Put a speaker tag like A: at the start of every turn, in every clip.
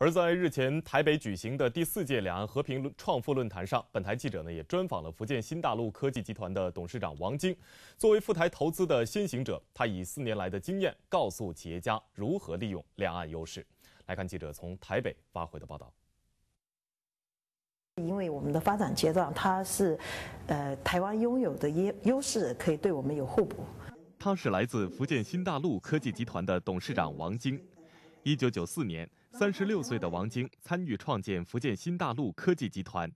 A: 而在日前台北举行的第四届两岸和平创富论坛上，本台记者呢也专访了福建新大陆科技集团的董事长王晶。作为赴台投资的先行者，他以四年来的经验，告诉企业家如何利用两岸优势。来看记者从台北发回的报道。
B: 因为我们的发展阶段，它是，呃，台湾拥有的优优势可以对我们有互补。
A: 他是来自福建新大陆科技集团的董事长王晶。一九九四年，三十六岁的王晶参与创建福建新大陆科技集团，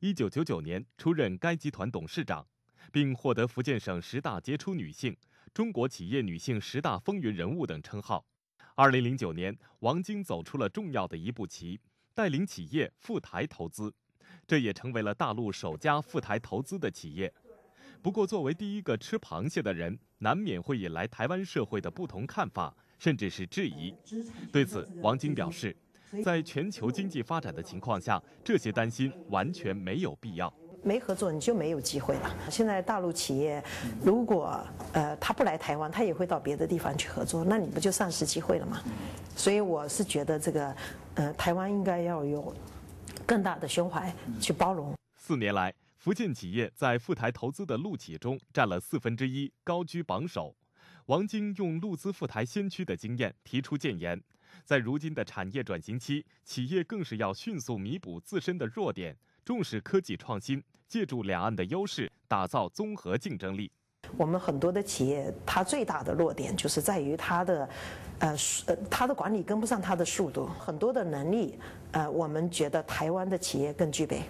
A: 一九九九年出任该集团董事长，并获得福建省十大杰出女性、中国企业女性十大风云人物等称号。二零零九年，王晶走出了重要的一步棋，带领企业赴台投资，这也成为了大陆首家赴台投资的企业。不过，作为第一个吃螃蟹的人，难免会引来台湾社会的不同看法。甚至是质疑。对此，王晶表示，在全球经济发展的情况下，这些担心完全没有必要。
B: 没合作你就没有机会了。现在大陆企业，如果呃他不来台湾，他也会到别的地方去合作，那你不就丧失机会了吗？所以我是觉得这个，呃，台湾应该要有更大的胸怀去包容。
A: 四年来，福建企业在赴台投资的陆企中占了四分之一，高居榜首。王晶用陆资赴台先驱的经验提出建言，在如今的产业转型期，企业更是要迅速弥补自身的弱点，重视科技创新，借助两岸的优势，打造综合竞争力。
B: 我们很多的企业，它最大的弱点就是在于它的，呃，它的管理跟不上它的速度，很多的能力，呃，我们觉得台湾的企业更具备。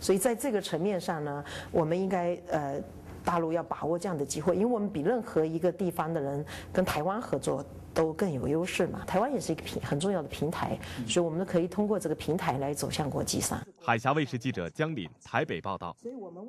B: 所以在这个层面上呢，我们应该呃。大陆要把握这样的机会，因为我们比任何一个地方的人跟台湾合作都更有优势嘛。台湾也是一个平很重要的平台，所以我们可以通过这个平台来走向国际上。
A: 海峡卫视记者江岭台北报道。所
B: 以我们